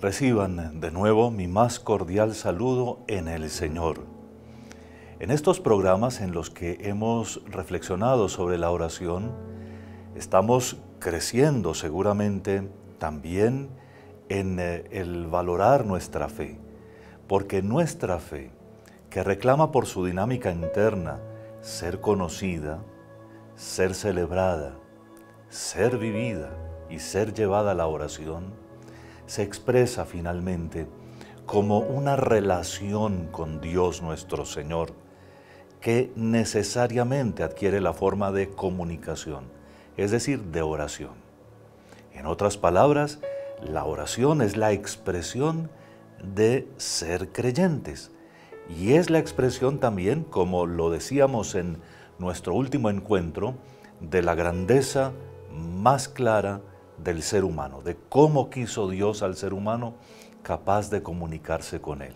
Reciban de nuevo mi más cordial saludo en el Señor. En estos programas en los que hemos reflexionado sobre la oración, estamos creciendo seguramente también en eh, el valorar nuestra fe, porque nuestra fe, que reclama por su dinámica interna ser conocida, ser celebrada, ser vivida y ser llevada a la oración, se expresa finalmente como una relación con Dios nuestro Señor, que necesariamente adquiere la forma de comunicación es decir, de oración. En otras palabras, la oración es la expresión de ser creyentes y es la expresión también, como lo decíamos en nuestro último encuentro, de la grandeza más clara del ser humano, de cómo quiso Dios al ser humano capaz de comunicarse con él.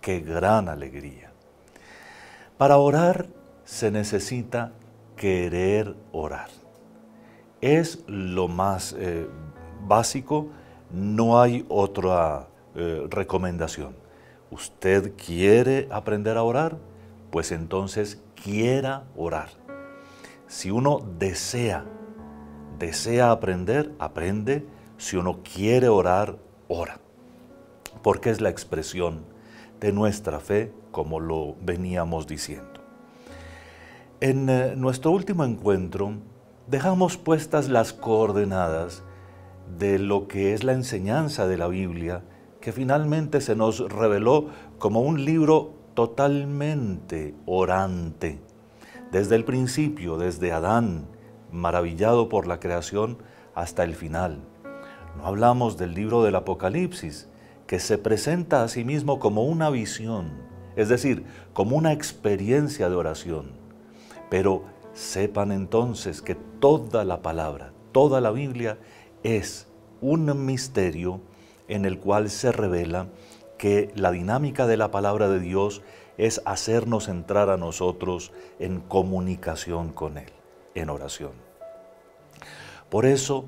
¡Qué gran alegría! Para orar se necesita querer orar es lo más eh, básico, no hay otra eh, recomendación. ¿Usted quiere aprender a orar? Pues entonces quiera orar. Si uno desea, desea aprender, aprende. Si uno quiere orar, ora. Porque es la expresión de nuestra fe, como lo veníamos diciendo. En eh, nuestro último encuentro, Dejamos puestas las coordenadas de lo que es la enseñanza de la Biblia, que finalmente se nos reveló como un libro totalmente orante. Desde el principio, desde Adán, maravillado por la creación, hasta el final. No hablamos del libro del Apocalipsis, que se presenta a sí mismo como una visión, es decir, como una experiencia de oración. Pero Sepan entonces que toda la palabra, toda la Biblia es un misterio en el cual se revela que la dinámica de la palabra de Dios es hacernos entrar a nosotros en comunicación con Él, en oración. Por eso,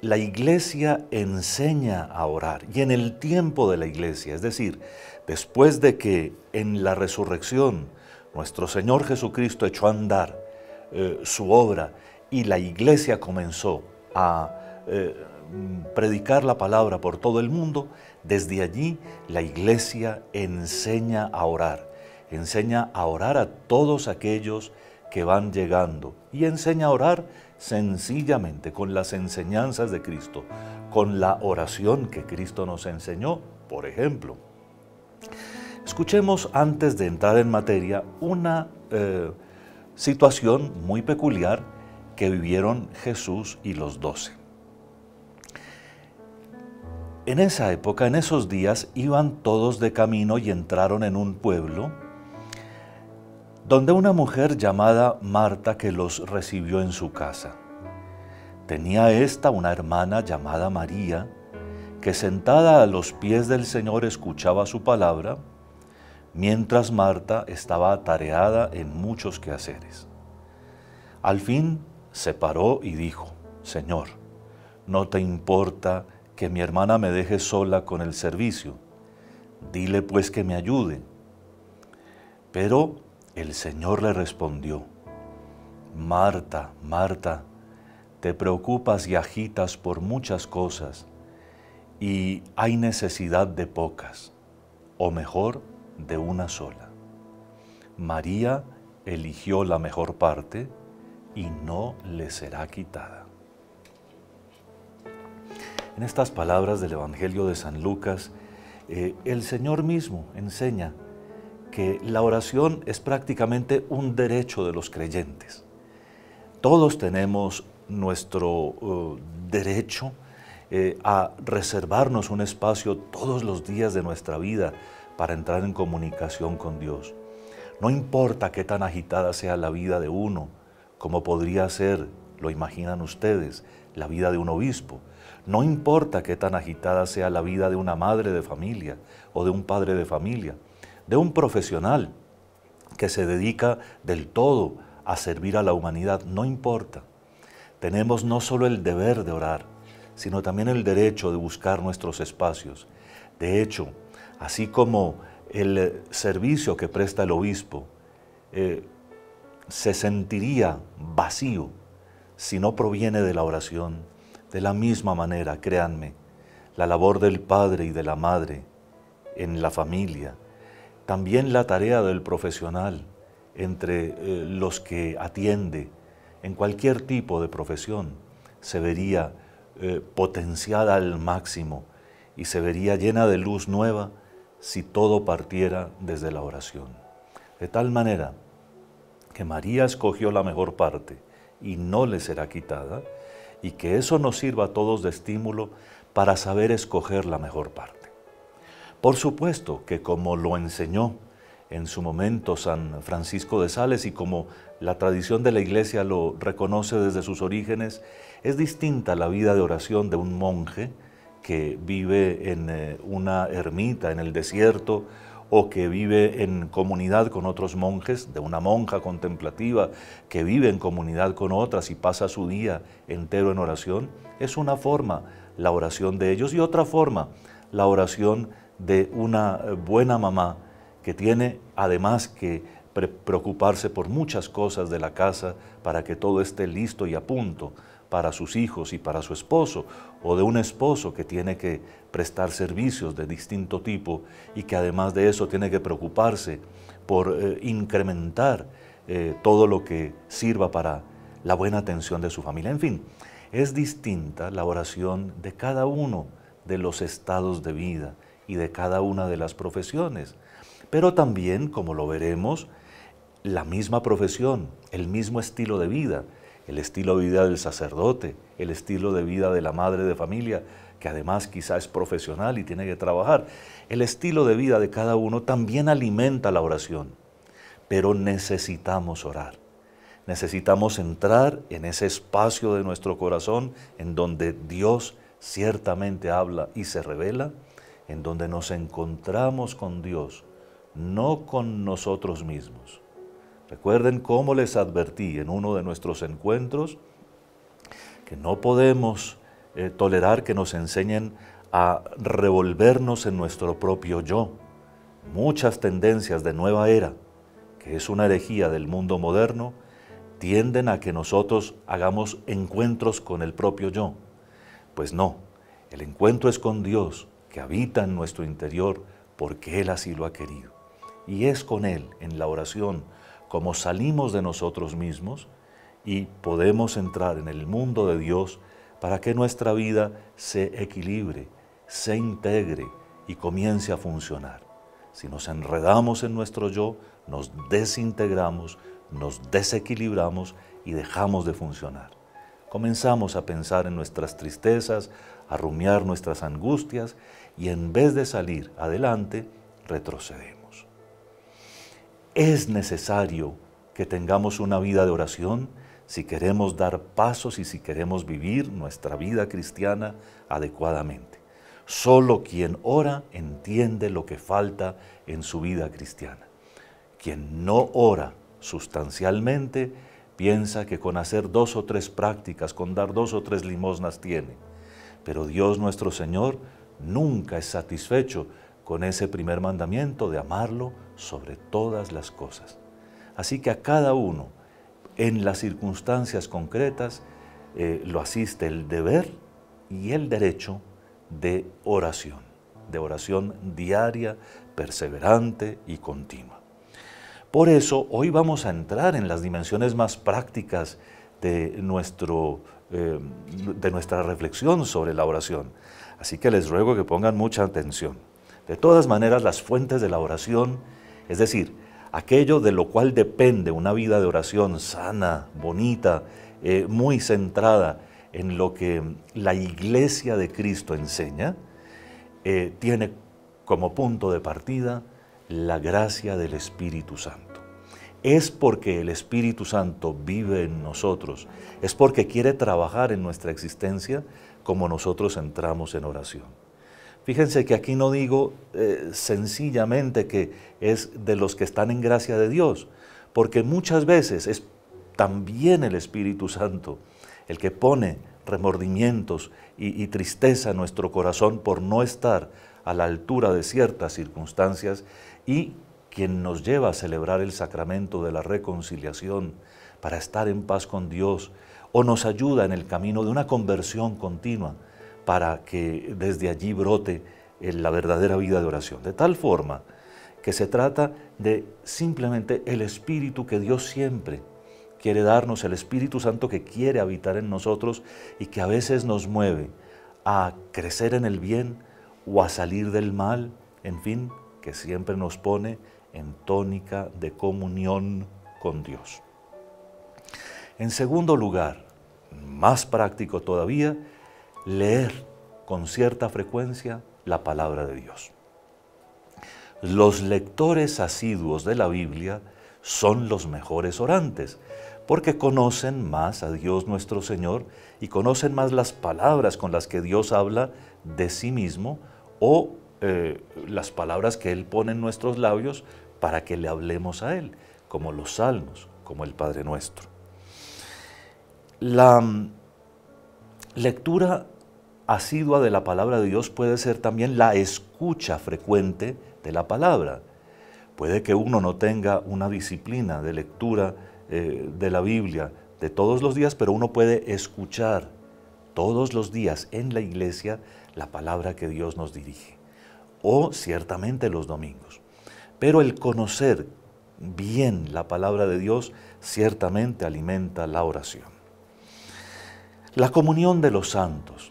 la iglesia enseña a orar y en el tiempo de la iglesia, es decir, después de que en la resurrección nuestro Señor Jesucristo echó a andar eh, su obra y la iglesia comenzó a eh, mm, predicar la palabra por todo el mundo, desde allí la iglesia enseña a orar, enseña a orar a todos aquellos que van llegando y enseña a orar sencillamente con las enseñanzas de Cristo, con la oración que Cristo nos enseñó, por ejemplo. Escuchemos antes de entrar en materia una... Eh, situación muy peculiar que vivieron Jesús y los doce. En esa época, en esos días, iban todos de camino y entraron en un pueblo donde una mujer llamada Marta que los recibió en su casa. Tenía esta una hermana llamada María, que sentada a los pies del Señor escuchaba su palabra mientras Marta estaba atareada en muchos quehaceres. Al fin se paró y dijo, Señor, no te importa que mi hermana me deje sola con el servicio, dile pues que me ayude. Pero el Señor le respondió, Marta, Marta, te preocupas y agitas por muchas cosas, y hay necesidad de pocas, o mejor, de una sola. María eligió la mejor parte y no le será quitada. En estas palabras del Evangelio de San Lucas, eh, el Señor mismo enseña que la oración es prácticamente un derecho de los creyentes. Todos tenemos nuestro eh, derecho eh, a reservarnos un espacio todos los días de nuestra vida para entrar en comunicación con Dios. No importa qué tan agitada sea la vida de uno, como podría ser, lo imaginan ustedes, la vida de un obispo. No importa qué tan agitada sea la vida de una madre de familia o de un padre de familia, de un profesional que se dedica del todo a servir a la humanidad, no importa. Tenemos no solo el deber de orar, sino también el derecho de buscar nuestros espacios. De hecho, así como el servicio que presta el obispo, eh, se sentiría vacío si no proviene de la oración. De la misma manera, créanme, la labor del padre y de la madre en la familia, también la tarea del profesional entre eh, los que atiende en cualquier tipo de profesión, se vería eh, potenciada al máximo y se vería llena de luz nueva si todo partiera desde la oración. De tal manera que María escogió la mejor parte y no le será quitada, y que eso nos sirva a todos de estímulo para saber escoger la mejor parte. Por supuesto que como lo enseñó en su momento San Francisco de Sales y como la tradición de la Iglesia lo reconoce desde sus orígenes, es distinta la vida de oración de un monje, que vive en eh, una ermita, en el desierto, o que vive en comunidad con otros monjes, de una monja contemplativa que vive en comunidad con otras y pasa su día entero en oración, es una forma la oración de ellos y otra forma la oración de una eh, buena mamá que tiene además que preocuparse por muchas cosas de la casa para que todo esté listo y a punto para sus hijos y para su esposo, o de un esposo que tiene que prestar servicios de distinto tipo y que además de eso tiene que preocuparse por eh, incrementar eh, todo lo que sirva para la buena atención de su familia. En fin, es distinta la oración de cada uno de los estados de vida y de cada una de las profesiones. Pero también, como lo veremos, la misma profesión, el mismo estilo de vida, el estilo de vida del sacerdote, el estilo de vida de la madre de familia, que además quizá es profesional y tiene que trabajar. El estilo de vida de cada uno también alimenta la oración, pero necesitamos orar. Necesitamos entrar en ese espacio de nuestro corazón en donde Dios ciertamente habla y se revela, en donde nos encontramos con Dios, no con nosotros mismos. Recuerden cómo les advertí en uno de nuestros encuentros que no podemos eh, tolerar que nos enseñen a revolvernos en nuestro propio yo. Muchas tendencias de nueva era, que es una herejía del mundo moderno, tienden a que nosotros hagamos encuentros con el propio yo. Pues no, el encuentro es con Dios, que habita en nuestro interior, porque Él así lo ha querido. Y es con Él, en la oración, como salimos de nosotros mismos y podemos entrar en el mundo de Dios para que nuestra vida se equilibre, se integre y comience a funcionar. Si nos enredamos en nuestro yo, nos desintegramos, nos desequilibramos y dejamos de funcionar. Comenzamos a pensar en nuestras tristezas, a rumiar nuestras angustias y en vez de salir adelante, retrocedemos. Es necesario que tengamos una vida de oración si queremos dar pasos y si queremos vivir nuestra vida cristiana adecuadamente. Solo quien ora entiende lo que falta en su vida cristiana. Quien no ora sustancialmente piensa que con hacer dos o tres prácticas, con dar dos o tres limosnas tiene. Pero Dios nuestro Señor nunca es satisfecho con ese primer mandamiento de amarlo sobre todas las cosas. Así que a cada uno, en las circunstancias concretas, eh, lo asiste el deber y el derecho de oración, de oración diaria, perseverante y continua. Por eso hoy vamos a entrar en las dimensiones más prácticas de eh, nuestra reflexión sobre la oración. Así que les ruego que pongan mucha atención. De todas maneras, las fuentes de la oración es decir, aquello de lo cual depende una vida de oración sana, bonita, eh, muy centrada en lo que la iglesia de Cristo enseña, eh, tiene como punto de partida la gracia del Espíritu Santo. Es porque el Espíritu Santo vive en nosotros, es porque quiere trabajar en nuestra existencia como nosotros entramos en oración. Fíjense que aquí no digo eh, sencillamente que es de los que están en gracia de Dios, porque muchas veces es también el Espíritu Santo el que pone remordimientos y tristeza en nuestro corazón por no estar a la altura de ciertas circunstancias y quien nos lleva a celebrar el sacramento de la reconciliación para estar en paz con Dios o nos ayuda en el camino de una conversión continua para que desde allí brote eh, la verdadera vida de oración. De tal forma que se trata de simplemente el espíritu que Dios siempre quiere darnos, el Espíritu Santo que quiere habitar en nosotros y que a veces nos mueve a crecer en el bien o a salir del mal, en fin, que siempre nos pone en tónica de comunión con Dios. En segundo lugar, más práctico todavía, leer con cierta frecuencia la palabra de Dios. Los lectores asiduos de la Biblia son los mejores orantes, porque conocen más a Dios nuestro Señor y conocen más las palabras con las que Dios habla de sí mismo o eh, las palabras que Él pone en nuestros labios para que le hablemos a Él, como los salmos, como el Padre Nuestro. La Lectura asidua de la palabra de Dios puede ser también la escucha frecuente de la palabra. Puede que uno no tenga una disciplina de lectura eh, de la Biblia de todos los días, pero uno puede escuchar todos los días en la iglesia la palabra que Dios nos dirige, o ciertamente los domingos. Pero el conocer bien la palabra de Dios ciertamente alimenta la oración. La comunión de los santos,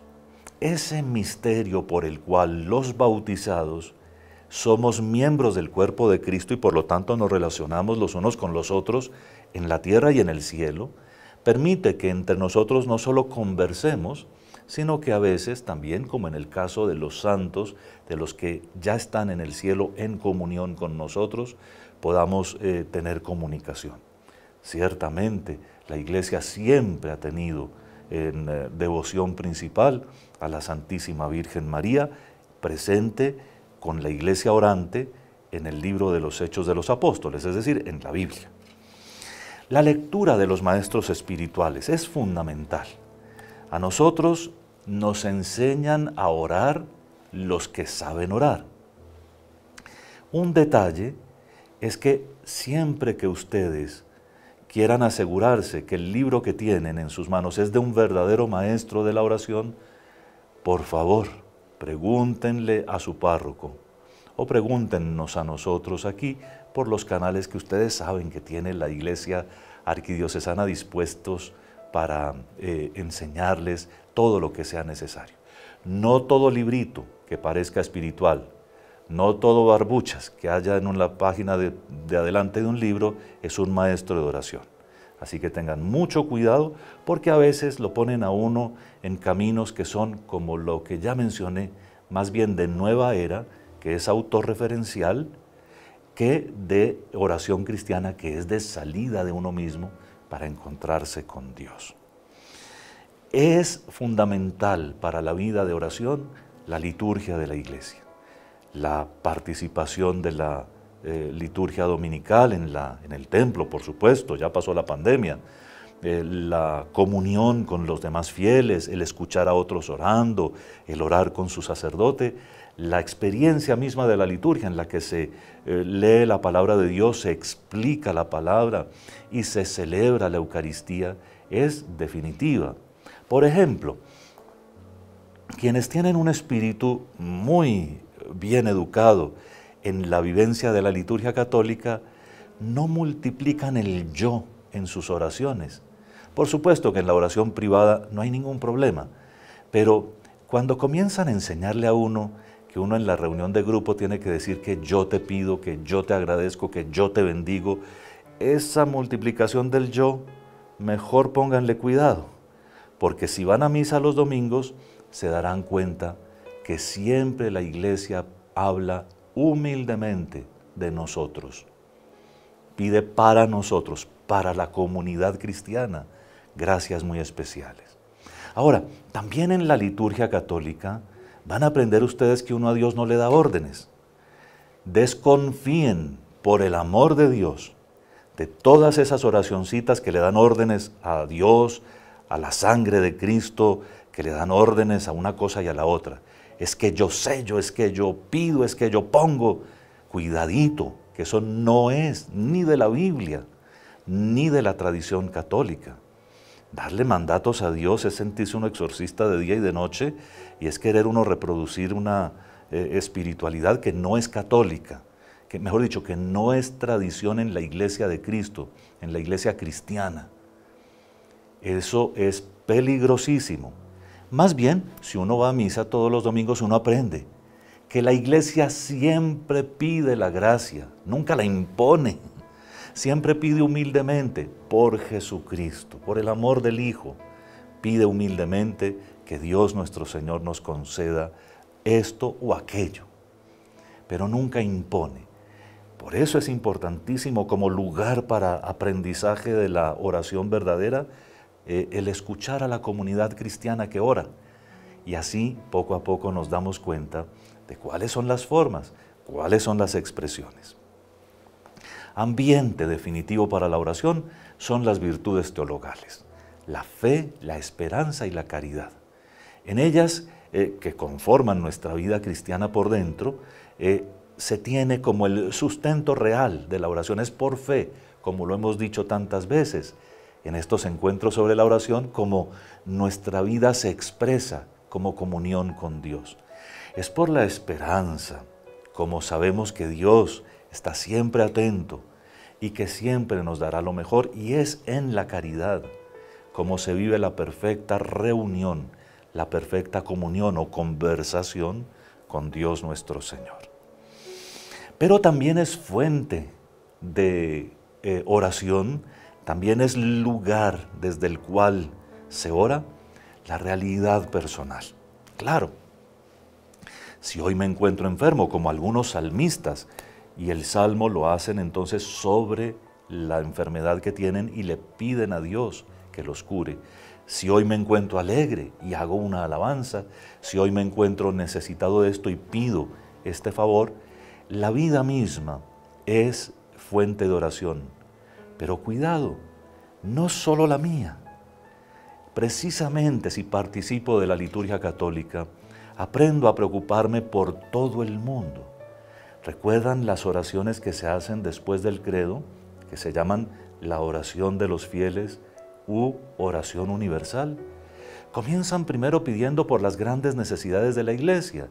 ese misterio por el cual los bautizados somos miembros del cuerpo de Cristo y por lo tanto nos relacionamos los unos con los otros en la tierra y en el cielo, permite que entre nosotros no solo conversemos, sino que a veces también, como en el caso de los santos, de los que ya están en el cielo en comunión con nosotros, podamos eh, tener comunicación. Ciertamente, la iglesia siempre ha tenido en eh, devoción principal a la Santísima Virgen María, presente con la iglesia orante en el libro de los Hechos de los Apóstoles, es decir, en la Biblia. La lectura de los maestros espirituales es fundamental. A nosotros nos enseñan a orar los que saben orar. Un detalle es que siempre que ustedes quieran asegurarse que el libro que tienen en sus manos es de un verdadero maestro de la oración, por favor, pregúntenle a su párroco o pregúntenos a nosotros aquí por los canales que ustedes saben que tiene la Iglesia Arquidiocesana dispuestos para eh, enseñarles todo lo que sea necesario. No todo librito que parezca espiritual no todo barbuchas que haya en una página de, de adelante de un libro es un maestro de oración. Así que tengan mucho cuidado porque a veces lo ponen a uno en caminos que son como lo que ya mencioné, más bien de nueva era, que es autorreferencial, que de oración cristiana, que es de salida de uno mismo para encontrarse con Dios. Es fundamental para la vida de oración la liturgia de la iglesia la participación de la eh, liturgia dominical en, la, en el templo, por supuesto, ya pasó la pandemia, eh, la comunión con los demás fieles, el escuchar a otros orando, el orar con su sacerdote, la experiencia misma de la liturgia en la que se eh, lee la palabra de Dios, se explica la palabra y se celebra la Eucaristía es definitiva. Por ejemplo, quienes tienen un espíritu muy bien educado en la vivencia de la liturgia católica, no multiplican el yo en sus oraciones. Por supuesto que en la oración privada no hay ningún problema, pero cuando comienzan a enseñarle a uno que uno en la reunión de grupo tiene que decir que yo te pido, que yo te agradezco, que yo te bendigo, esa multiplicación del yo, mejor pónganle cuidado, porque si van a misa los domingos, se darán cuenta que siempre la iglesia habla humildemente de nosotros. Pide para nosotros, para la comunidad cristiana, gracias muy especiales. Ahora, también en la liturgia católica van a aprender ustedes que uno a Dios no le da órdenes. Desconfíen, por el amor de Dios, de todas esas oracioncitas que le dan órdenes a Dios, a la sangre de Cristo, que le dan órdenes a una cosa y a la otra es que yo sello, es que yo pido, es que yo pongo. Cuidadito, que eso no es ni de la Biblia, ni de la tradición católica. Darle mandatos a Dios es sentirse un exorcista de día y de noche y es querer uno reproducir una eh, espiritualidad que no es católica, que mejor dicho, que no es tradición en la iglesia de Cristo, en la iglesia cristiana. Eso es peligrosísimo. Más bien, si uno va a misa todos los domingos, uno aprende que la iglesia siempre pide la gracia, nunca la impone. Siempre pide humildemente por Jesucristo, por el amor del Hijo. Pide humildemente que Dios nuestro Señor nos conceda esto o aquello, pero nunca impone. Por eso es importantísimo como lugar para aprendizaje de la oración verdadera eh, el escuchar a la comunidad cristiana que ora. Y así poco a poco nos damos cuenta de cuáles son las formas, cuáles son las expresiones. Ambiente definitivo para la oración son las virtudes teologales, la fe, la esperanza y la caridad. En ellas, eh, que conforman nuestra vida cristiana por dentro, eh, se tiene como el sustento real de la oración, es por fe, como lo hemos dicho tantas veces, en estos encuentros sobre la oración como nuestra vida se expresa como comunión con Dios. Es por la esperanza, como sabemos que Dios está siempre atento y que siempre nos dará lo mejor, y es en la caridad como se vive la perfecta reunión, la perfecta comunión o conversación con Dios nuestro Señor. Pero también es fuente de eh, oración también es lugar desde el cual se ora la realidad personal. Claro, si hoy me encuentro enfermo, como algunos salmistas, y el salmo lo hacen entonces sobre la enfermedad que tienen y le piden a Dios que los cure. Si hoy me encuentro alegre y hago una alabanza, si hoy me encuentro necesitado de esto y pido este favor, la vida misma es fuente de oración, pero cuidado, no solo la mía. Precisamente si participo de la liturgia católica, aprendo a preocuparme por todo el mundo. ¿Recuerdan las oraciones que se hacen después del credo, que se llaman la oración de los fieles u oración universal? Comienzan primero pidiendo por las grandes necesidades de la iglesia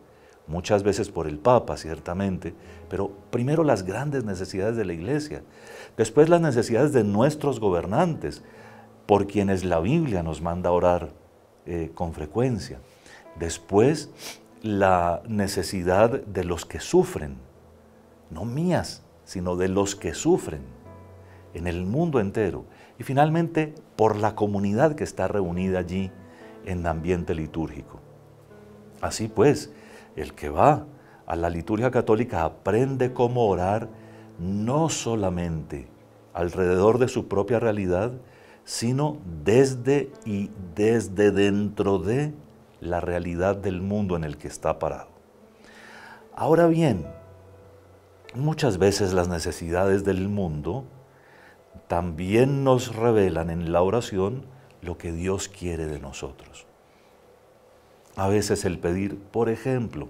muchas veces por el Papa, ciertamente, pero primero las grandes necesidades de la Iglesia, después las necesidades de nuestros gobernantes, por quienes la Biblia nos manda a orar eh, con frecuencia, después la necesidad de los que sufren, no mías, sino de los que sufren en el mundo entero, y finalmente por la comunidad que está reunida allí en ambiente litúrgico. Así pues, el que va a la liturgia católica aprende cómo orar no solamente alrededor de su propia realidad, sino desde y desde dentro de la realidad del mundo en el que está parado. Ahora bien, muchas veces las necesidades del mundo también nos revelan en la oración lo que Dios quiere de nosotros. A veces el pedir, por ejemplo,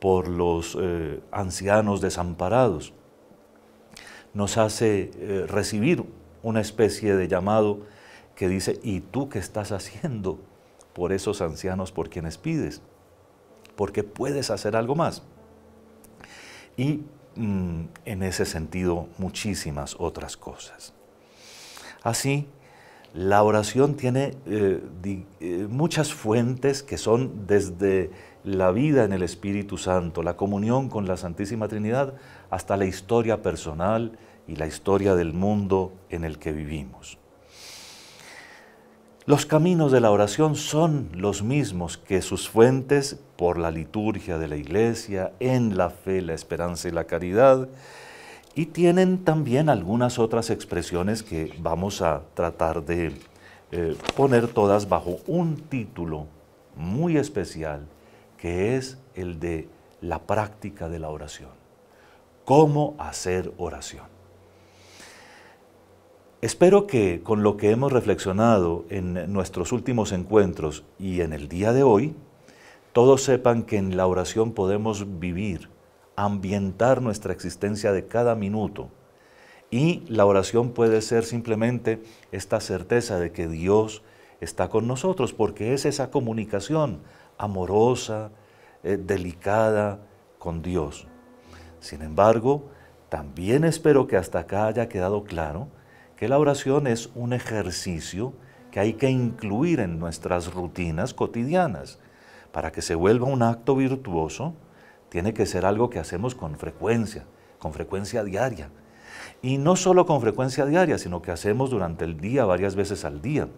por los eh, ancianos desamparados, nos hace eh, recibir una especie de llamado que dice, ¿y tú qué estás haciendo por esos ancianos por quienes pides? Porque puedes hacer algo más. Y mm, en ese sentido, muchísimas otras cosas. Así, la oración tiene eh, eh, muchas fuentes que son desde la vida en el Espíritu Santo, la comunión con la Santísima Trinidad, hasta la historia personal y la historia del mundo en el que vivimos. Los caminos de la oración son los mismos que sus fuentes por la liturgia de la iglesia, en la fe, la esperanza y la caridad, y tienen también algunas otras expresiones que vamos a tratar de eh, poner todas bajo un título muy especial, que es el de la práctica de la oración. ¿Cómo hacer oración? Espero que con lo que hemos reflexionado en nuestros últimos encuentros y en el día de hoy, todos sepan que en la oración podemos vivir ambientar nuestra existencia de cada minuto. Y la oración puede ser simplemente esta certeza de que Dios está con nosotros, porque es esa comunicación amorosa, eh, delicada con Dios. Sin embargo, también espero que hasta acá haya quedado claro que la oración es un ejercicio que hay que incluir en nuestras rutinas cotidianas para que se vuelva un acto virtuoso tiene que ser algo que hacemos con frecuencia, con frecuencia diaria. Y no solo con frecuencia diaria, sino que hacemos durante el día, varias veces al día.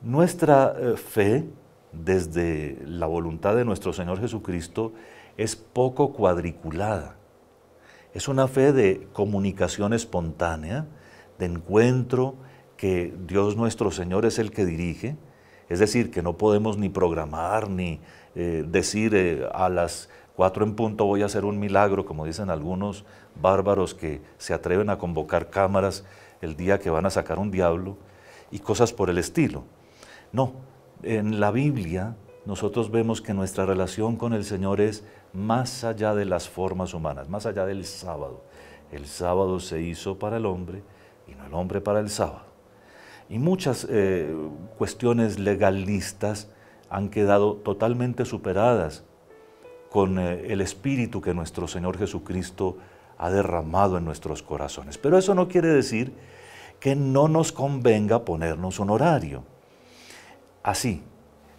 Nuestra eh, fe, desde la voluntad de nuestro Señor Jesucristo, es poco cuadriculada. Es una fe de comunicación espontánea, de encuentro que Dios nuestro Señor es el que dirige. Es decir, que no podemos ni programar, ni, eh, decir eh, a las cuatro en punto voy a hacer un milagro, como dicen algunos bárbaros que se atreven a convocar cámaras el día que van a sacar un diablo y cosas por el estilo. No, en la Biblia nosotros vemos que nuestra relación con el Señor es más allá de las formas humanas, más allá del sábado. El sábado se hizo para el hombre y no el hombre para el sábado. Y muchas eh, cuestiones legalistas han quedado totalmente superadas con eh, el espíritu que nuestro Señor Jesucristo ha derramado en nuestros corazones. Pero eso no quiere decir que no nos convenga ponernos un horario. Así,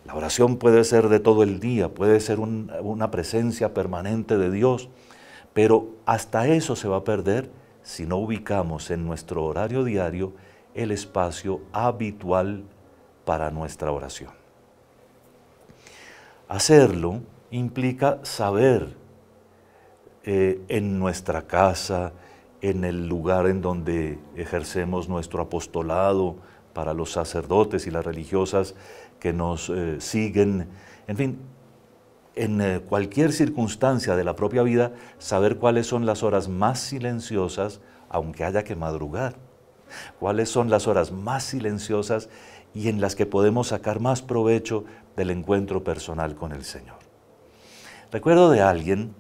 la oración puede ser de todo el día, puede ser una presencia permanente de Dios, pero hasta eso se va a perder si no ubicamos en nuestro horario diario el espacio habitual para nuestra oración. Hacerlo implica saber eh, en nuestra casa, en el lugar en donde ejercemos nuestro apostolado para los sacerdotes y las religiosas que nos eh, siguen, en fin, en eh, cualquier circunstancia de la propia vida, saber cuáles son las horas más silenciosas, aunque haya que madrugar, cuáles son las horas más silenciosas y en las que podemos sacar más provecho del encuentro personal con el Señor. Recuerdo de alguien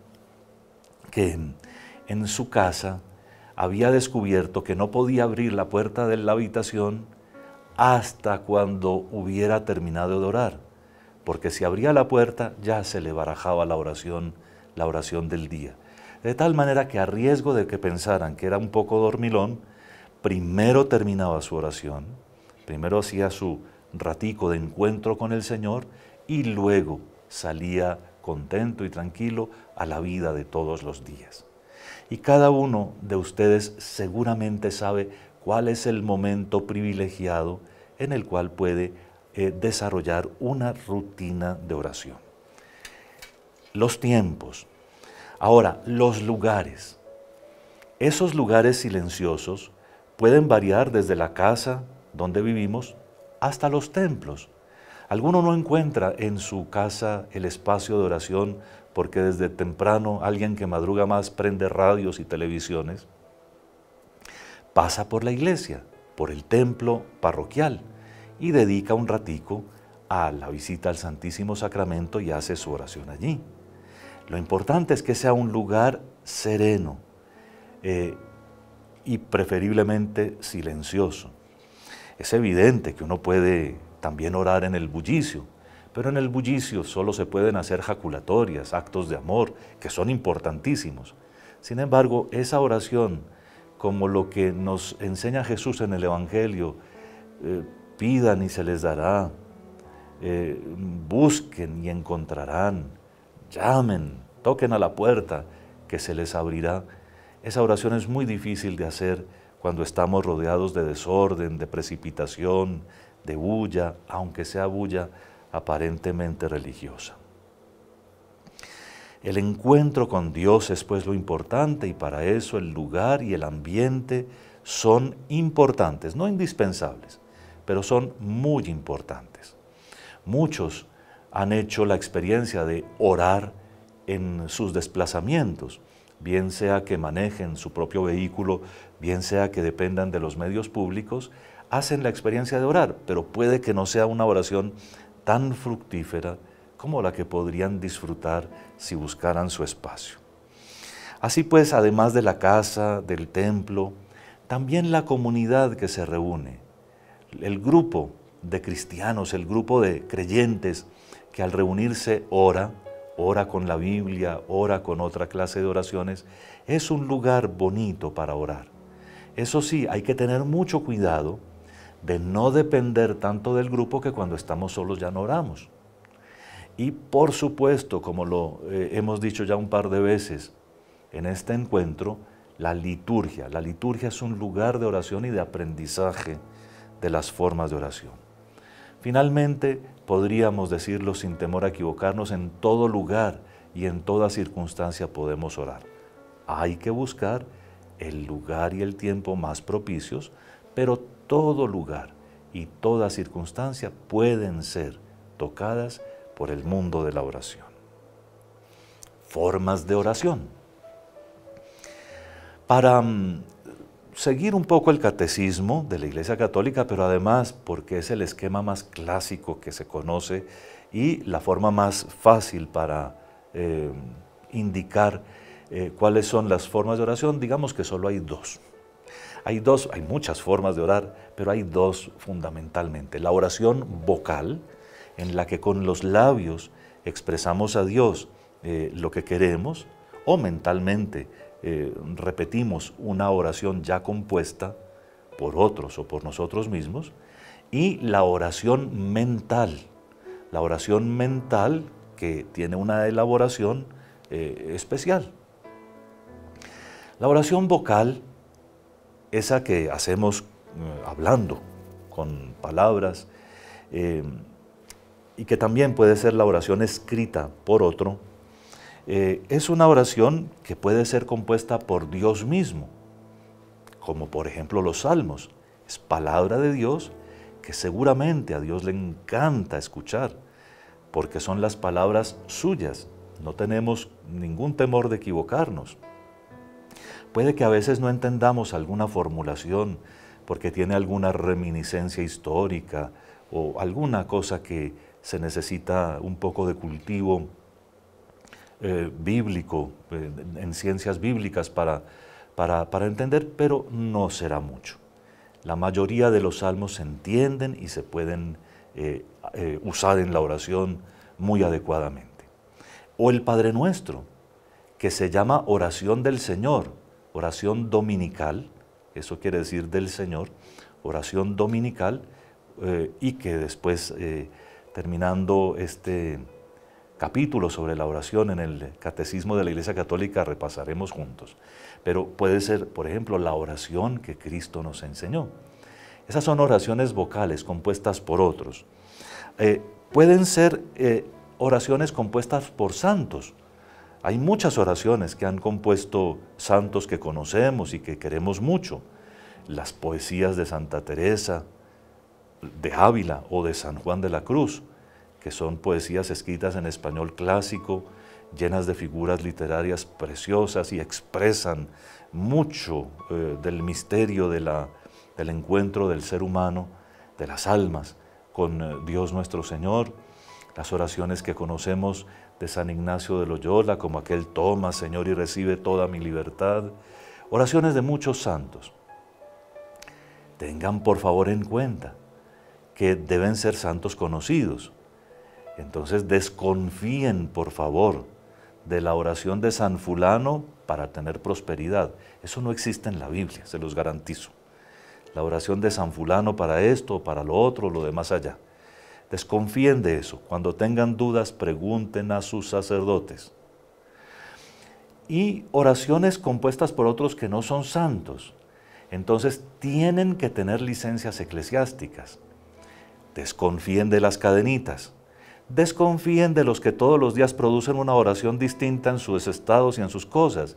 que en su casa había descubierto que no podía abrir la puerta de la habitación hasta cuando hubiera terminado de orar, porque si abría la puerta ya se le barajaba la oración, la oración del día. De tal manera que a riesgo de que pensaran que era un poco dormilón, primero terminaba su oración, Primero hacía su ratico de encuentro con el Señor y luego salía contento y tranquilo a la vida de todos los días. Y cada uno de ustedes seguramente sabe cuál es el momento privilegiado en el cual puede eh, desarrollar una rutina de oración. Los tiempos. Ahora, los lugares. Esos lugares silenciosos pueden variar desde la casa, donde vivimos hasta los templos. Alguno no encuentra en su casa el espacio de oración porque desde temprano alguien que madruga más prende radios y televisiones. Pasa por la iglesia, por el templo parroquial y dedica un ratico a la visita al Santísimo Sacramento y hace su oración allí. Lo importante es que sea un lugar sereno eh, y preferiblemente silencioso. Es evidente que uno puede también orar en el bullicio, pero en el bullicio solo se pueden hacer jaculatorias, actos de amor, que son importantísimos. Sin embargo, esa oración, como lo que nos enseña Jesús en el Evangelio, eh, pidan y se les dará, eh, busquen y encontrarán, llamen, toquen a la puerta, que se les abrirá. Esa oración es muy difícil de hacer cuando estamos rodeados de desorden, de precipitación, de bulla, aunque sea bulla aparentemente religiosa. El encuentro con Dios es pues lo importante y para eso el lugar y el ambiente son importantes, no indispensables, pero son muy importantes. Muchos han hecho la experiencia de orar en sus desplazamientos bien sea que manejen su propio vehículo, bien sea que dependan de los medios públicos, hacen la experiencia de orar, pero puede que no sea una oración tan fructífera como la que podrían disfrutar si buscaran su espacio. Así pues, además de la casa, del templo, también la comunidad que se reúne, el grupo de cristianos, el grupo de creyentes que al reunirse ora, ora con la Biblia, ora con otra clase de oraciones, es un lugar bonito para orar. Eso sí, hay que tener mucho cuidado de no depender tanto del grupo que cuando estamos solos ya no oramos. Y por supuesto, como lo eh, hemos dicho ya un par de veces en este encuentro, la liturgia. La liturgia es un lugar de oración y de aprendizaje de las formas de oración. Finalmente, podríamos decirlo sin temor a equivocarnos, en todo lugar y en toda circunstancia podemos orar. Hay que buscar el lugar y el tiempo más propicios, pero todo lugar y toda circunstancia pueden ser tocadas por el mundo de la oración. Formas de oración. Para mm, seguir un poco el catecismo de la Iglesia Católica, pero además porque es el esquema más clásico que se conoce y la forma más fácil para eh, indicar eh, cuáles son las formas de oración, digamos que solo hay dos. Hay dos, hay muchas formas de orar, pero hay dos fundamentalmente. La oración vocal, en la que con los labios expresamos a Dios eh, lo que queremos, o mentalmente eh, repetimos una oración ya compuesta por otros o por nosotros mismos, y la oración mental. La oración mental que tiene una elaboración eh, especial. La oración vocal, esa que hacemos eh, hablando con palabras, y que también puede ser la oración escrita por otro, eh, es una oración que puede ser compuesta por Dios mismo, como por ejemplo los salmos. Es palabra de Dios que seguramente a Dios le encanta escuchar, porque son las palabras suyas. No tenemos ningún temor de equivocarnos. Puede que a veces no entendamos alguna formulación porque tiene alguna reminiscencia histórica o alguna cosa que se necesita un poco de cultivo eh, bíblico, eh, en ciencias bíblicas para, para, para entender, pero no será mucho. La mayoría de los salmos se entienden y se pueden eh, usar en la oración muy adecuadamente. O el Padre Nuestro, que se llama oración del Señor, oración dominical, eso quiere decir del Señor, oración dominical, y que después, terminando este capítulos sobre la oración en el Catecismo de la Iglesia Católica repasaremos juntos. Pero puede ser, por ejemplo, la oración que Cristo nos enseñó. Esas son oraciones vocales compuestas por otros. Eh, pueden ser eh, oraciones compuestas por santos. Hay muchas oraciones que han compuesto santos que conocemos y que queremos mucho. Las poesías de Santa Teresa, de Ávila o de San Juan de la Cruz que son poesías escritas en español clásico, llenas de figuras literarias preciosas y expresan mucho eh, del misterio de la, del encuentro del ser humano, de las almas con eh, Dios nuestro Señor. Las oraciones que conocemos de San Ignacio de Loyola, como aquel toma, Señor, y recibe toda mi libertad. Oraciones de muchos santos. Tengan por favor en cuenta que deben ser santos conocidos entonces desconfíen, por favor, de la oración de San Fulano para tener prosperidad. Eso no existe en la Biblia, se los garantizo. La oración de San Fulano para esto, para lo otro, lo demás allá. Desconfíen de eso. Cuando tengan dudas, pregunten a sus sacerdotes. Y oraciones compuestas por otros que no son santos. Entonces tienen que tener licencias eclesiásticas. Desconfíen de las cadenitas. Desconfíen de los que todos los días producen una oración distinta en sus estados y en sus cosas.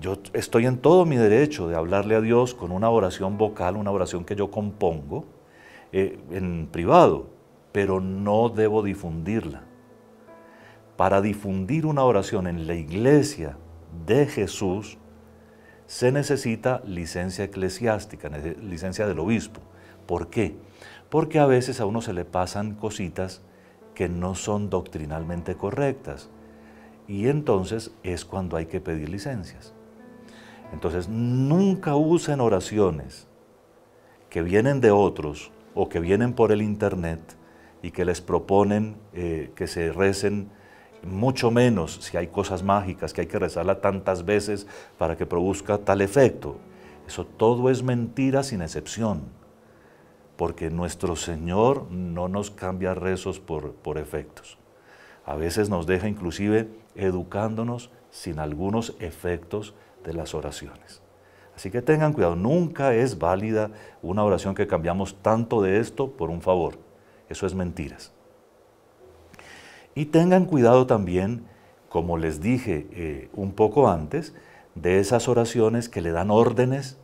Yo estoy en todo mi derecho de hablarle a Dios con una oración vocal, una oración que yo compongo eh, en privado, pero no debo difundirla. Para difundir una oración en la iglesia de Jesús, se necesita licencia eclesiástica, licencia del obispo. ¿Por qué? Porque a veces a uno se le pasan cositas que no son doctrinalmente correctas. Y entonces es cuando hay que pedir licencias. Entonces, nunca usen oraciones que vienen de otros o que vienen por el Internet y que les proponen eh, que se recen mucho menos si hay cosas mágicas que hay que rezarla tantas veces para que produzca tal efecto. Eso todo es mentira sin excepción porque nuestro Señor no nos cambia rezos por, efectos. A veces nos deja inclusive educándonos sin algunos efectos de las oraciones. Así que tengan cuidado, nunca es válida una oración que cambiamos tanto de esto por un favor. Eso es mentiras. Y tengan cuidado también, como les dije eh, un poco antes, de esas oraciones que le dan órdenes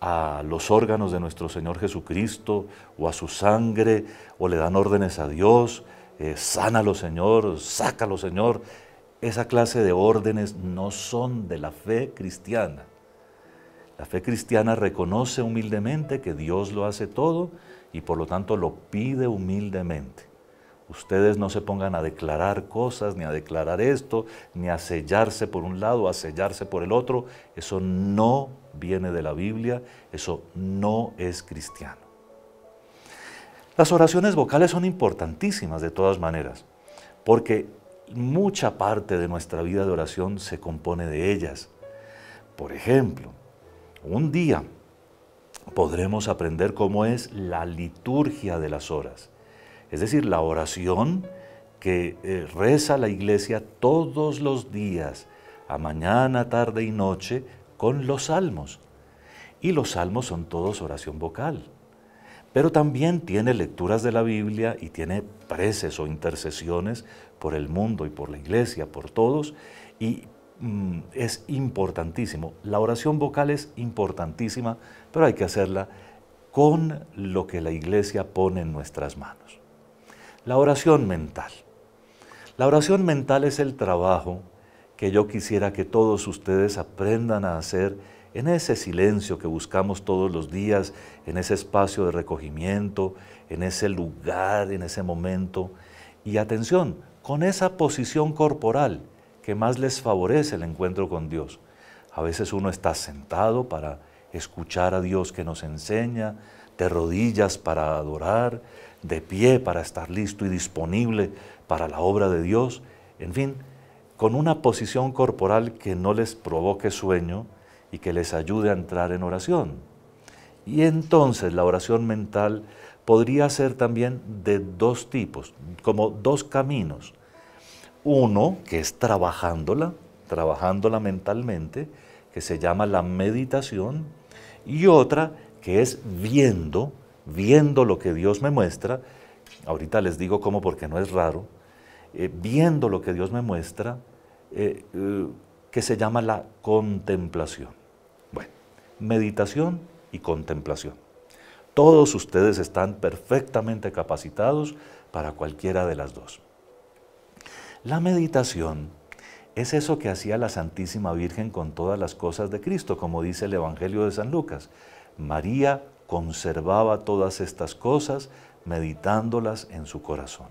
a los órganos de nuestro Señor Jesucristo o a su sangre o le dan órdenes a Dios, eh, sánalo Señor, sácalo Señor. Esa clase de órdenes no son de la fe cristiana. La fe cristiana reconoce humildemente que Dios lo hace todo y por lo tanto lo pide humildemente. Ustedes no se pongan a declarar cosas, ni a declarar esto, ni a sellarse por un lado, a sellarse por el otro. Eso no viene de la Biblia, eso no es cristiano. Las oraciones vocales son importantísimas de todas maneras, porque mucha parte de nuestra vida de oración se compone de ellas. Por ejemplo, un día podremos aprender cómo es la liturgia de las horas, es decir, la oración que eh, reza la iglesia todos los días, a mañana, tarde y noche, con los salmos. Y los salmos son todos oración vocal. Pero también tiene lecturas de la Biblia y tiene preces o intercesiones por el mundo y por la iglesia, por todos. Y mm, es importantísimo. La oración vocal es importantísima, pero hay que hacerla con lo que la iglesia pone en nuestras manos. La oración mental. La oración mental es el trabajo que yo quisiera que todos ustedes aprendan a hacer en ese silencio que buscamos todos los días, en ese espacio de recogimiento, en ese lugar, en ese momento. Y atención, con esa posición corporal que más les favorece el encuentro con Dios. A veces uno está sentado para escuchar a Dios que nos enseña, de rodillas para adorar, de pie para estar listo y disponible para la obra de Dios, en fin, con una posición corporal que no les provoque sueño y que les ayude a entrar en oración. Y entonces la oración mental podría ser también de dos tipos, como dos caminos. Uno, que es trabajándola, trabajándola mentalmente, que se llama la meditación, y otra que es viendo, viendo lo que Dios me muestra. Ahorita les digo cómo porque no es raro, eh, viendo lo que Dios me muestra, eh, eh, que se llama la contemplación. Bueno, meditación y contemplación. Todos ustedes están perfectamente capacitados para cualquiera de las dos. La meditación es eso que hacía la Santísima Virgen con todas las cosas de Cristo, como dice el Evangelio de San Lucas. María conservaba todas estas cosas meditándolas en su corazón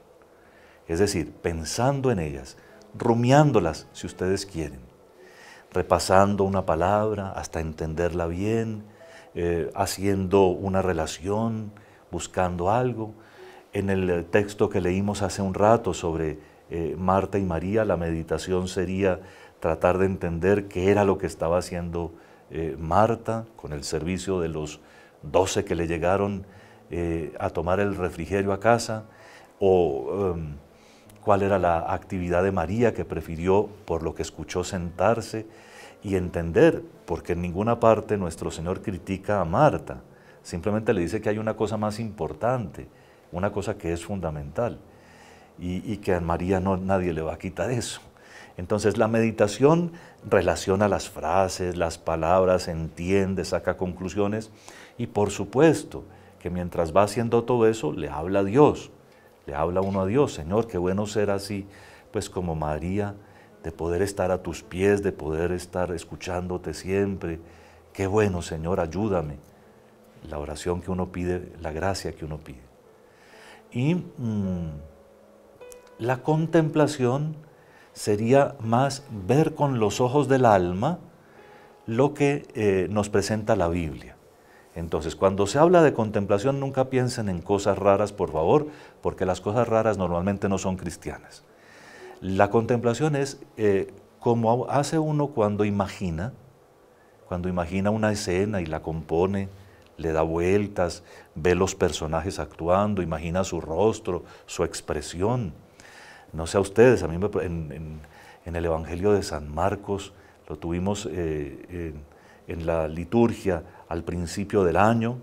es decir, pensando en ellas, rumiándolas si ustedes quieren, repasando una palabra hasta entenderla bien, eh, haciendo una relación, buscando algo. En el texto que leímos hace un rato sobre eh, Marta y María, la meditación sería tratar de entender qué era lo que estaba haciendo eh, Marta con el servicio de los doce que le llegaron a tomar el refrigerio a casa, o em, cuál era la actividad de María que prefirió, por lo que escuchó, sentarse y entender, porque en ninguna parte nuestro Señor critica a Marta, simplemente le dice que hay una cosa más importante, una cosa que es fundamental, y, que a María nadie le va a quitar eso. Entonces la meditación relaciona las frases, las palabras, entiende, saca conclusiones y por supuesto que mientras va haciendo todo eso le habla a Dios le habla uno a Dios, Señor, qué bueno ser así, pues como María, de poder estar a tus pies, de poder estar escuchándote siempre. Qué bueno, Señor, ayúdame. La oración que uno pide, la gracia que uno pide. Y mm, la contemplación sería más ver con los ojos del alma lo que eh, nos presenta la Biblia. Entonces, cuando se habla de contemplación, nunca piensen en cosas raras, por favor, porque las cosas raras normalmente no son cristianas. La contemplación es eh, como hace uno cuando imagina, cuando imagina una escena y la compone, le da vueltas, ve los personajes actuando, imagina su rostro, su expresión. No sé a ustedes, a mí en, el Evangelio de San Marcos lo tuvimos eh, en la liturgia al principio del año.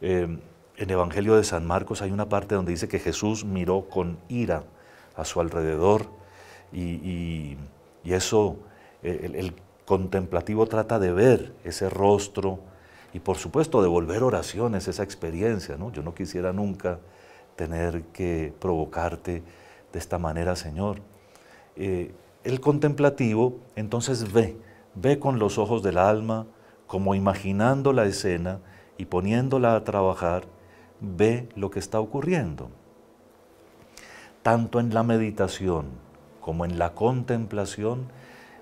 Em, en el Evangelio de San Marcos hay una parte donde dice que Jesús miró con ira a su alrededor y, eso, e, el, contemplativo trata de ver ese rostro y por supuesto devolver oraciones, esa experiencia. Yo no quisiera nunca tener que provocarte de esta manera, Señor. Eh, el contemplativo entonces ve, ve con los ojos del alma, como imaginando la escena y poniéndola a trabajar, ve lo que está ocurriendo. Tanto en la meditación como en la contemplación,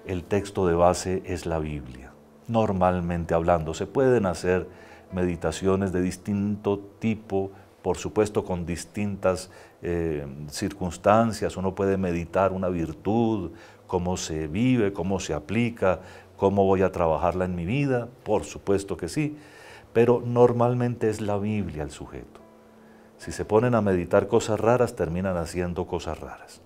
el texto de base es la Biblia. Normalmente hablando, se pueden hacer meditaciones de distinto tipo, por supuesto con distintas eh, circunstancias. Uno puede meditar una virtud, cómo se vive, cómo se aplica, cómo voy a trabajarla en mi vida, por supuesto que sí, pero normalmente es la Biblia el sujeto. Si se ponen a meditar cosas raras, terminan haciendo cosas raras.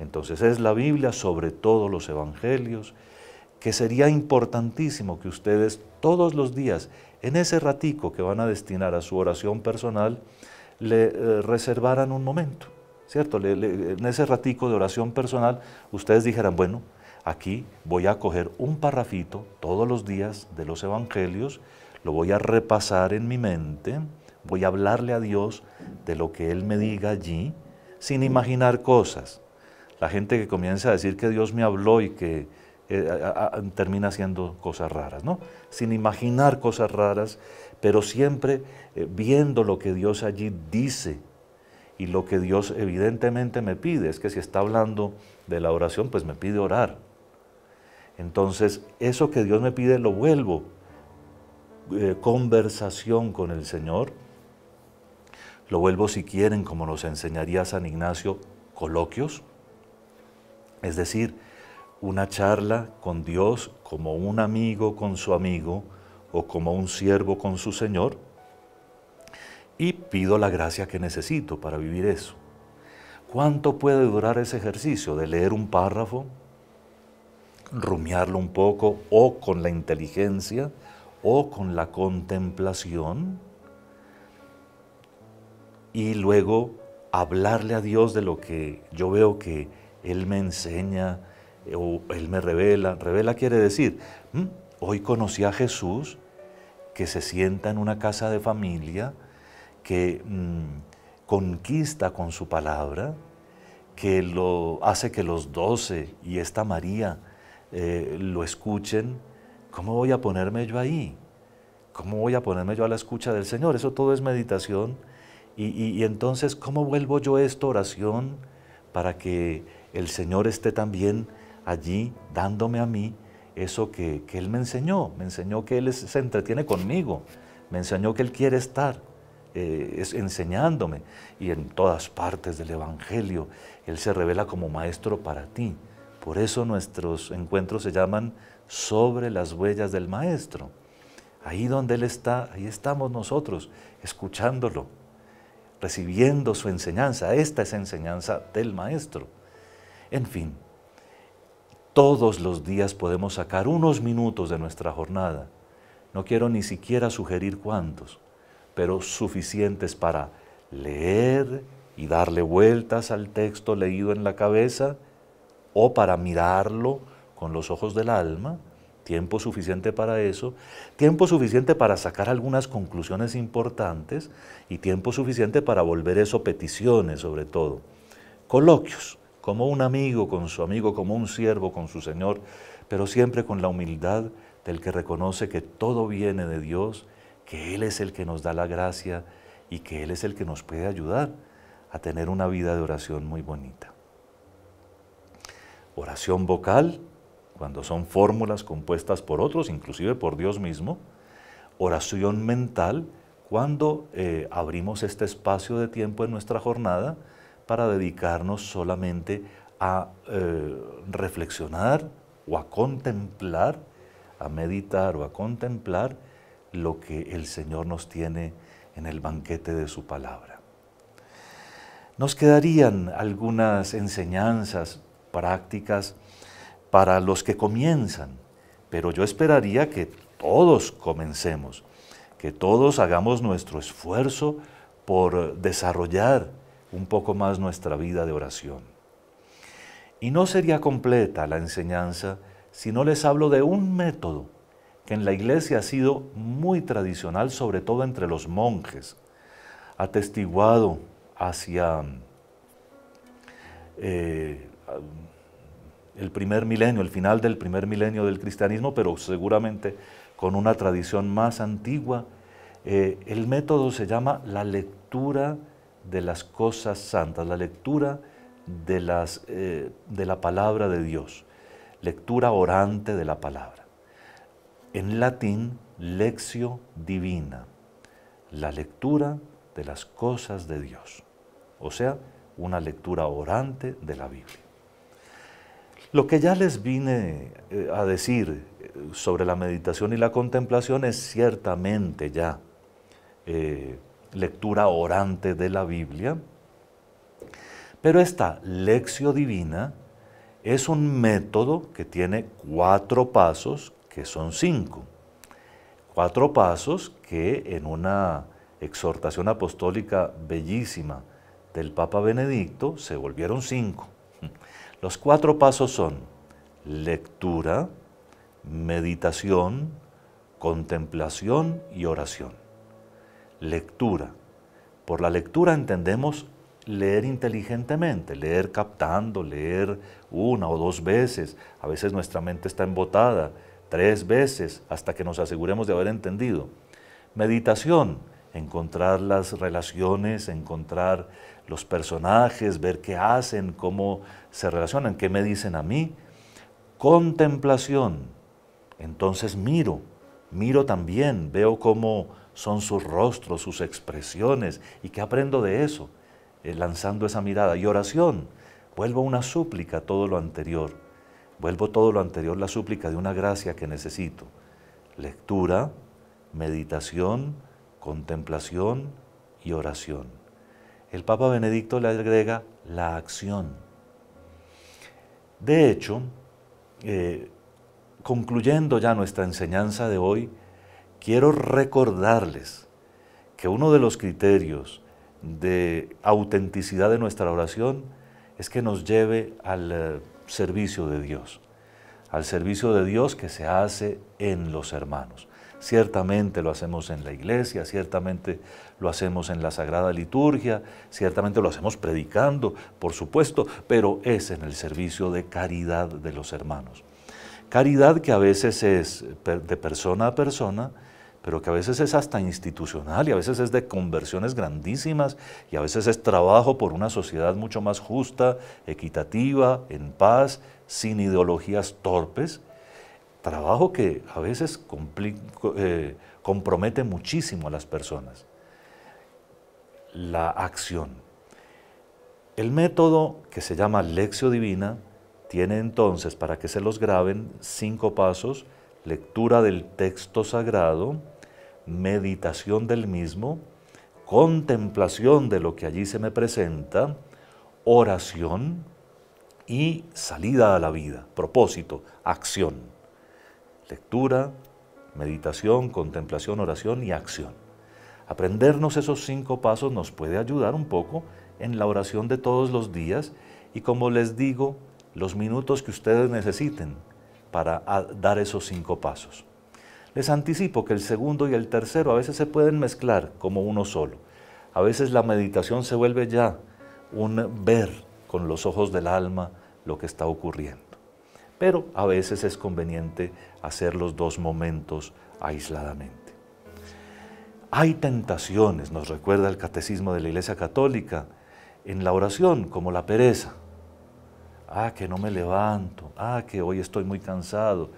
Entonces es la Biblia, sobre todo los evangelios, que sería importantísimo que ustedes todos los días, en ese ratico que van a destinar a su oración personal, le eh, reservaran un momento, ¿cierto? en ese ratico de oración personal, ustedes dijeran, bueno, Aquí voy a coger un parrafito todos los días de los evangelios, lo voy a repasar en mi mente, voy a hablarle a Dios de lo que Él me diga allí, sin imaginar cosas. La gente que comienza a decir que Dios me habló y que eh, termina haciendo cosas raras, ¿no? Sin imaginar cosas raras, pero siempre eh, viendo lo que Dios allí dice y lo que Dios evidentemente me pide es que si está hablando de la oración, pues me pide orar. Entonces, eso que Dios me pide lo vuelvo. Eh, conversación con el Señor. Lo vuelvo, si quieren, como nos enseñaría San Ignacio, coloquios. Es decir, una charla con Dios como un amigo con su amigo o como un siervo con su Señor. Y pido la gracia que necesito para vivir eso. ¿Cuánto puede durar ese ejercicio de leer un párrafo, rumiarlo un poco o con la inteligencia o con la contemplación y luego hablarle a Dios de lo que yo veo que Él me enseña eh, o Él me revela. Revela quiere decir, mm, hoy conocí a Jesús que se sienta en una casa de familia, que mm, conquista con su palabra, que lo hace que los doce y esta María eh, lo escuchen, ¿cómo voy a ponerme yo ahí? ¿Cómo voy a ponerme yo a la escucha del Señor? Eso todo es meditación. Y, entonces, ¿cómo vuelvo yo esta oración para que el Señor esté también allí dándome a mí eso que, Él me enseñó? Me enseñó que Él se entretiene conmigo, me enseñó que Él quiere estar eh, enseñándome. Y en todas partes del Evangelio, Él se revela como maestro para ti. Por eso nuestros encuentros se llaman sobre las huellas del Maestro. Ahí donde Él está, ahí estamos nosotros, escuchándolo, recibiendo su enseñanza. Esta es enseñanza del Maestro. En fin, todos los días podemos sacar unos minutos de nuestra jornada. No quiero ni siquiera sugerir cuántos, pero suficientes para leer y darle vueltas al texto leído en la cabeza o para mirarlo con los ojos del alma, tiempo suficiente para eso, tiempo suficiente para sacar algunas conclusiones importantes y tiempo suficiente para volver eso peticiones sobre todo. Coloquios, como un amigo con su amigo, como un siervo con su Señor, pero siempre con la humildad del que reconoce que todo viene de Dios, que Él es el que nos da la gracia y que Él es el que nos puede ayudar a tener una vida de oración muy bonita oración vocal, cuando son fórmulas compuestas por otros, inclusive por Dios mismo, oración mental, cuando eh, abrimos este espacio de tiempo en nuestra jornada para dedicarnos solamente a eh, reflexionar o a contemplar, a meditar o a contemplar lo que el Señor nos tiene en el banquete de su palabra. Nos quedarían algunas enseñanzas prácticas para los que comienzan, pero yo esperaría que todos comencemos, que todos hagamos nuestro esfuerzo por desarrollar un poco más nuestra vida de oración. Y no sería completa la enseñanza si no les hablo de un método que en la iglesia ha sido muy tradicional, sobre todo entre los monjes, atestiguado hacia eh, Um, el primer milenio, el final del primer milenio del cristianismo, pero seguramente con una tradición más antigua. Eh, el método se llama la lectura de las cosas santas, la lectura de, las, eh, de la palabra de Dios, lectura orante de la palabra. En latín, lexio divina, la lectura de las cosas de Dios, o sea, una lectura orante de la Biblia. Lo que ya les vine eh, a decir eh, sobre la meditación y la contemplación es ciertamente ya eh, lectura orante de la Biblia, pero esta lección divina es un método que tiene cuatro pasos, que son cinco. Cuatro pasos que en una exhortación apostólica bellísima del Papa Benedicto se volvieron cinco. Los cuatro pasos son lectura, meditación, contemplación y oración. Lectura. Por la lectura entendemos leer inteligentemente, leer captando, leer una o dos veces. A veces nuestra mente está embotada, tres veces, hasta que nos aseguremos de haber entendido. Meditación, encontrar las relaciones, encontrar los personajes, ver qué hacen, cómo se relacionan, qué me dicen a mí. Contemplación. Entonces miro, miro también, veo cómo son sus rostros, sus expresiones y qué aprendo de eso, eh, lanzando esa mirada. Y oración, vuelvo a una súplica todo lo anterior, vuelvo todo lo anterior la súplica de una gracia que necesito. Lectura, meditación, contemplación y oración el Papa Benedicto le agrega la acción. De hecho, eh, concluyendo ya nuestra enseñanza de hoy, quiero recordarles que uno de los criterios de autenticidad de nuestra oración es que nos lleve al eh, servicio de Dios, al servicio de Dios que se hace en los hermanos. Ciertamente lo hacemos en la iglesia, ciertamente lo hacemos en la sagrada liturgia, ciertamente lo hacemos predicando, por supuesto, pero es en el servicio de caridad de los hermanos. Caridad que a veces es de persona a persona, pero que a veces es hasta institucional y a veces es de conversiones grandísimas y a veces es trabajo por una sociedad mucho más justa, equitativa, en paz, sin ideologías torpes Trabajo que a veces eh, compromete muchísimo a las personas. La acción. El método que se llama Lección Divina tiene entonces, para que se los graben, cinco pasos, lectura del texto sagrado, meditación del mismo, contemplación de lo que allí se me presenta, oración y salida a la vida, propósito, acción lectura, meditación, contemplación, oración y acción. Aprendernos esos cinco pasos nos puede ayudar un poco en la oración de todos los días y como les digo, los minutos que ustedes necesiten para ah, dar esos cinco pasos. Les anticipo que el segundo y el tercero a veces se pueden mezclar como uno solo. A veces la meditación se vuelve ya un ver con los ojos del alma lo que está ocurriendo pero a veces es conveniente hacer los dos momentos aisladamente. Hay tentaciones, nos recuerda el catecismo de la Iglesia Católica, en la oración, como la pereza. Ah, que no me levanto, ah, que hoy estoy muy cansado.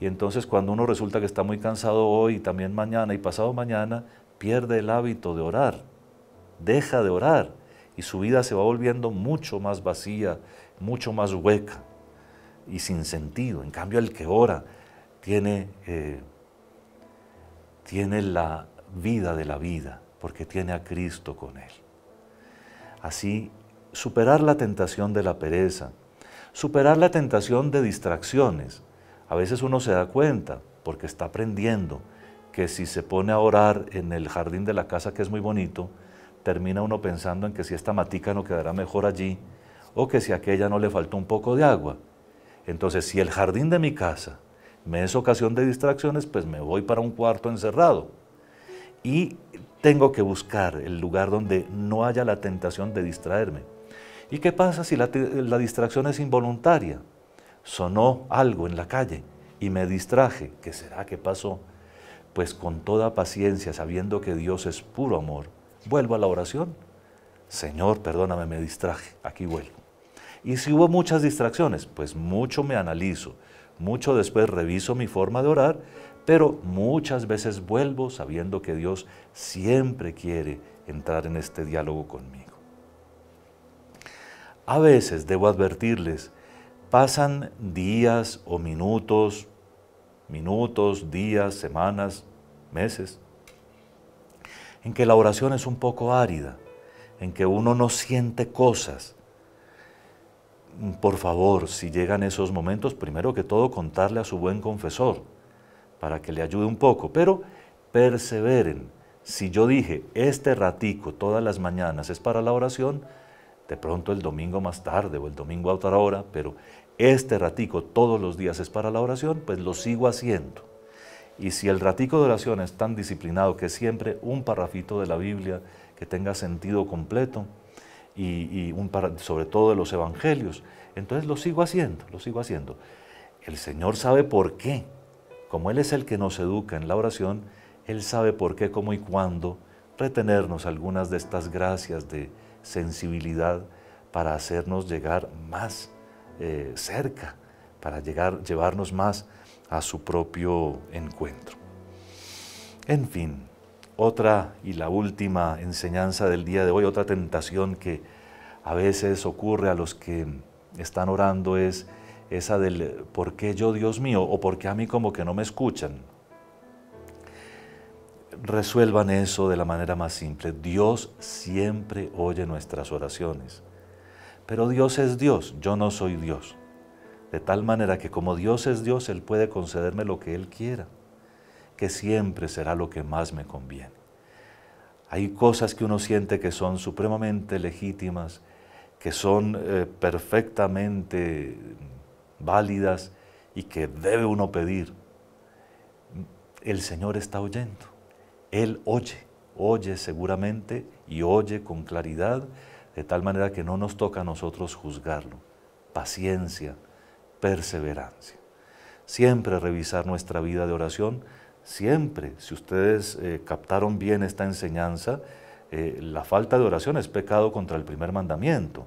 Y entonces cuando uno resulta que está muy cansado hoy, también mañana y pasado mañana, pierde el hábito de orar, deja de orar y su vida se va volviendo mucho más vacía, mucho más hueca y sin sentido. En cambio, el que ora tiene, eh, tiene la vida de la vida, porque tiene a Cristo con él. Así, superar la tentación de la pereza, superar la tentación de distracciones. A veces uno se da cuenta, porque está aprendiendo, que si se pone a orar en el jardín de la casa, que es muy bonito, termina uno pensando en que si esta matica no quedará mejor allí, o que si aquella no le faltó un poco de agua. Entonces, si el jardín de mi casa me es ocasión de distracciones, pues me voy para un cuarto encerrado. Y tengo que buscar el lugar donde no haya la tentación de distraerme. ¿Y qué pasa si la, distracción es involuntaria? Sonó algo en la calle y me distraje. ¿Qué será? que pasó? Pues con toda paciencia, sabiendo que Dios es puro amor, vuelvo a la oración. Señor, perdóname, me distraje. Aquí vuelvo. Y si hubo muchas distracciones, pues mucho me analizo, mucho después reviso mi forma de orar, pero muchas veces vuelvo sabiendo que Dios siempre quiere entrar en este diálogo conmigo. A veces, debo advertirles, pasan días o minutos, minutos, días, semanas, meses, en que la oración es un poco árida, en que uno no siente cosas, por favor, si llegan esos momentos, primero que todo contarle a su buen confesor para que le ayude un poco, pero perseveren. Si yo dije, este ratico todas las mañanas es para la oración, de pronto el domingo más tarde o el domingo a otra hora, pero este ratico todos los días es para la oración, pues lo sigo haciendo. Y si el ratico de oración es tan disciplinado que siempre un parrafito de la Biblia que tenga sentido completo, y, sobre todo de los evangelios. Entonces lo sigo haciendo, lo sigo haciendo. El Señor sabe por qué. Como Él es el que nos educa en la oración, Él sabe por qué, cómo y cuándo retenernos algunas de estas gracias de sensibilidad para hacernos llegar más eh, cerca, para llegar, llevarnos más a su propio encuentro. En fin, otra y la última enseñanza del día de hoy, otra tentación que a veces ocurre a los que están orando es esa del ¿por qué yo, Dios mío? o ¿por qué a mí como que no me escuchan? Resuelvan eso de la manera más simple. Dios siempre oye nuestras oraciones. Pero Dios es Dios, yo no soy Dios. De tal manera que como Dios es Dios, Él puede concederme lo que Él quiera siempre será lo que más me conviene. Hay cosas que uno siente que son supremamente legítimas, que son eh, perfectamente válidas y que debe uno pedir. El Señor está oyendo, Él oye, oye seguramente y oye con claridad, de tal manera que no nos toca a nosotros juzgarlo. Paciencia, perseverancia. Siempre revisar nuestra vida de oración Siempre, si ustedes eh, captaron bien esta enseñanza, eh, la falta de oración es pecado contra el primer mandamiento.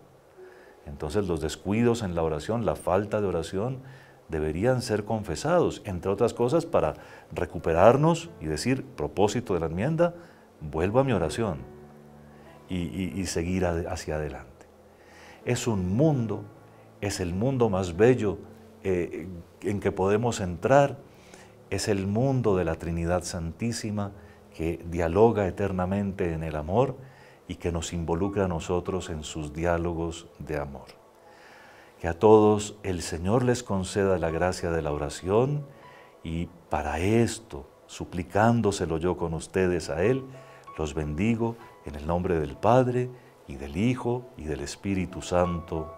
Entonces los descuidos en la oración, la falta de oración, deberían ser confesados, entre otras cosas, para recuperarnos y decir, propósito de la enmienda, vuelvo a mi oración y, seguir hacia adelante. Es un mundo, es el mundo más bello eh, en que podemos entrar es el mundo de la Trinidad Santísima que dialoga eternamente en el amor y que nos involucra a nosotros en sus diálogos de amor. Que a todos el Señor les conceda la gracia de la oración y para esto, suplicándoselo yo con ustedes a Él, los bendigo en el nombre del Padre y del Hijo y del Espíritu Santo.